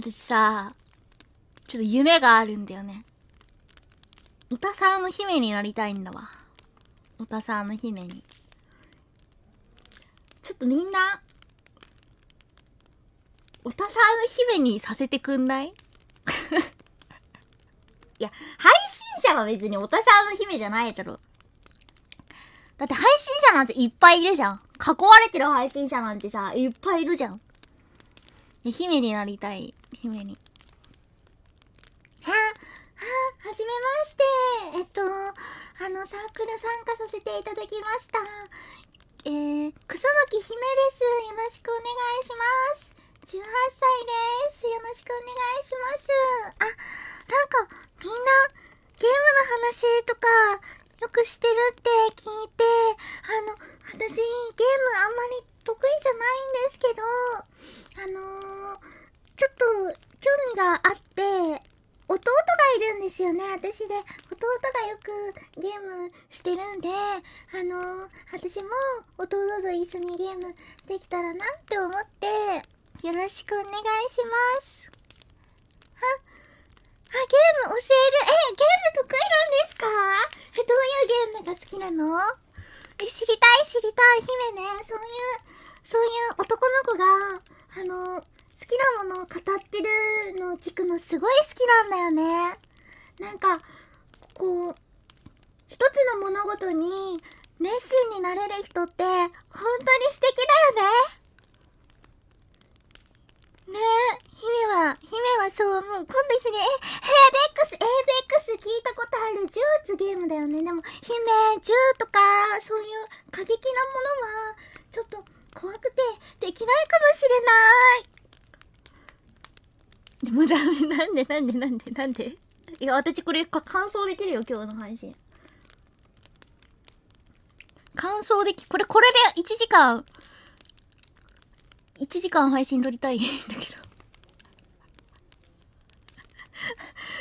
私さ、ちょっと夢があるんだよね。おたさんの姫になりたいんだわ。おたさんの姫に。ちょっとみんな、おたさんの姫にさせてくんない いや、配信者は別におたさんの姫じゃないだろ。だって配信者なんていっぱいいるじゃん。囲われてる配信者なんてさ、いっぱいいるじゃん。姫になりたい。姫にはじめましてえっとあのサークル参加させていただきましたえー、草木姫ですよろしくお願いします18歳ですよろしくお願いしますあなんかみんなゲームの話とかよくしてるって聞いてあの私ゲームあんまり得意じゃないんですけどあのーちょっと興味があって弟がいるんですよね私で弟がよくゲームしてるんであのー、私も弟と一緒にゲームできたらなって思ってよろしくお願いしますあ、あゲーム教えるえゲーム得意なんですかえどういうゲームが好きなのえ知りたい知りたい姫ねそういうそういう男の子があのー好きなものを語ってるのを聞くのすごい好きなんだよね。なんか、こう、一つの物事に熱心になれる人って本当に素敵だよね。ねえ、姫は、姫はそう思う。今度一緒に、え、ックス、エーベックス聞いたことあるジューツゲームだよね。でも、姫、ジューとか、そういう過激なものは、ちょっと怖くてできないかもしれない。でもダメなんでなんでなんでなんでいや私これ感想できるよ今日の配信感想できこれこれで1時間1時間配信撮りたいんだけど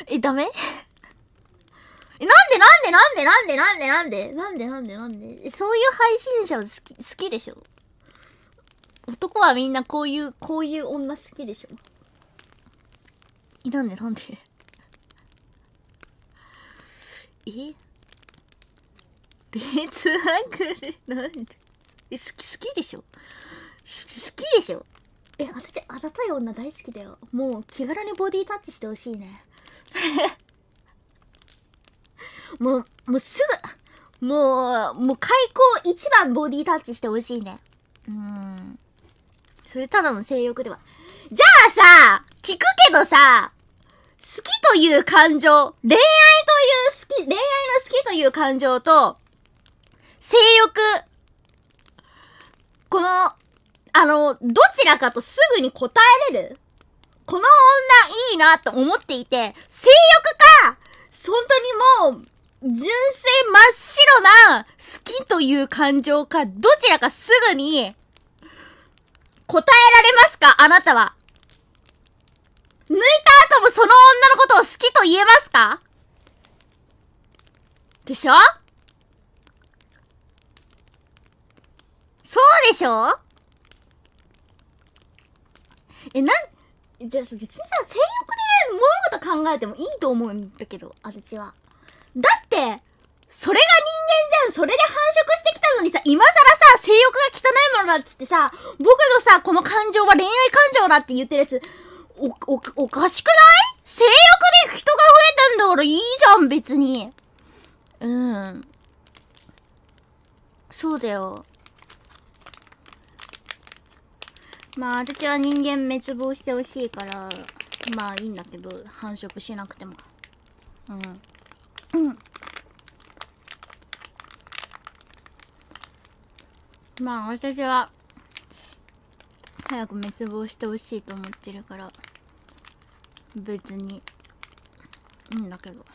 えダメえなんでなんでなんでなんでなんでなんでなんでなんでなんでそういう配信者好き好きでしょ男はみんなこういうこういう女好きでしょえなんでなんでえ別アングルなんでえ好き好きでしょ好き好きでしょえ私あざとい女大好きだよもう気軽にボディタッチしてほしいね もうもうすぐもうもう開口一番ボディタッチしてほしいねうんそれただの性欲ではじゃあさ聞くけどさ、好きという感情、恋愛という好き、恋愛の好きという感情と、性欲。この、あの、どちらかとすぐに答えれるこの女いいなと思っていて、性欲か本当にもう、純粋真っ白な好きという感情か、どちらかすぐに答えられますかあなたは。抜いた後もその女のことを好きと言えますかでしょそうでしょえ、なん、じゃあ、別にさ、性欲で物事考えてもいいと思うんだけど、あたちは。だって、それが人間じゃんそれで繁殖してきたのにさ、今更さ、性欲が汚いものだっつってさ、僕のさ、この感情は恋愛感情だって言ってるやつ、お、お、おかしくない性欲で人が増えたんだからいいじゃん、別に。うん。そうだよ。まあ、私は人間滅亡してほしいから、まあいいんだけど、繁殖しなくても。うん。うん。まあ私は、早く滅亡してほしいと思ってるから。別にいいんだけど。